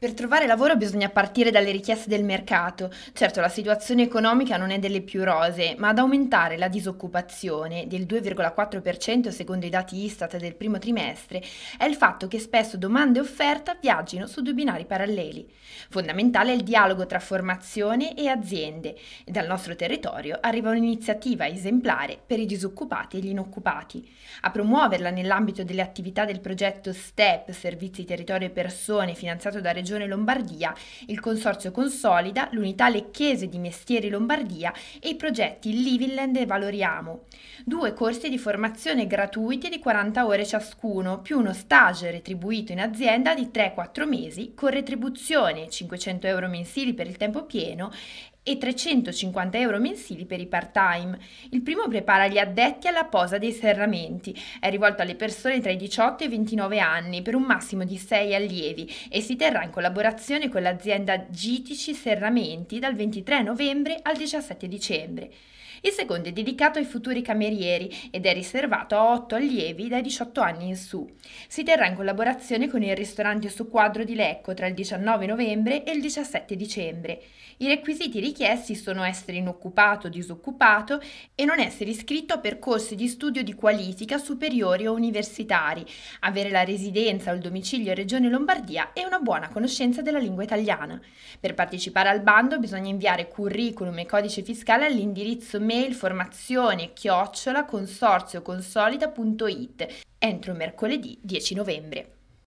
Per trovare lavoro bisogna partire dalle richieste del mercato. Certo la situazione economica non è delle più rose, ma ad aumentare la disoccupazione del 2,4% secondo i dati Istat del primo trimestre è il fatto che spesso domanda e offerta viaggino su due binari paralleli. Fondamentale è il dialogo tra formazione e aziende e dal nostro territorio arriva un'iniziativa esemplare per i disoccupati e gli inoccupati. A promuoverla nell'ambito delle attività del progetto STEP, Servizi Territorio e Persone, finanziato da Regione Regione Lombardia, il Consorzio Consolida, l'Unità Lecchese di Mestieri Lombardia e i progetti Livilland e Valoriamo. Due corsi di formazione gratuiti di 40 ore ciascuno, più uno stage retribuito in azienda di 3-4 mesi con retribuzione 500 euro mensili per il tempo pieno e 350 euro mensili per i part-time. Il primo prepara gli addetti alla posa dei serramenti, è rivolto alle persone tra i 18 e i 29 anni per un massimo di 6 allievi e si terrà in collaborazione con l'azienda Gitici Serramenti dal 23 novembre al 17 dicembre. Il secondo è dedicato ai futuri camerieri ed è riservato a 8 allievi dai 18 anni in su. Si terrà in collaborazione con il ristorante su quadro di Lecco tra il 19 novembre e il 17 dicembre. I requisiti richiesti richiesti sono essere inoccupato o disoccupato e non essere iscritto a percorsi di studio di qualifica superiori o universitari, avere la residenza o il domicilio in Regione Lombardia e una buona conoscenza della lingua italiana. Per partecipare al bando bisogna inviare curriculum e codice fiscale all'indirizzo mail formazione chiocciola consorzioconsolida.it entro mercoledì 10 novembre.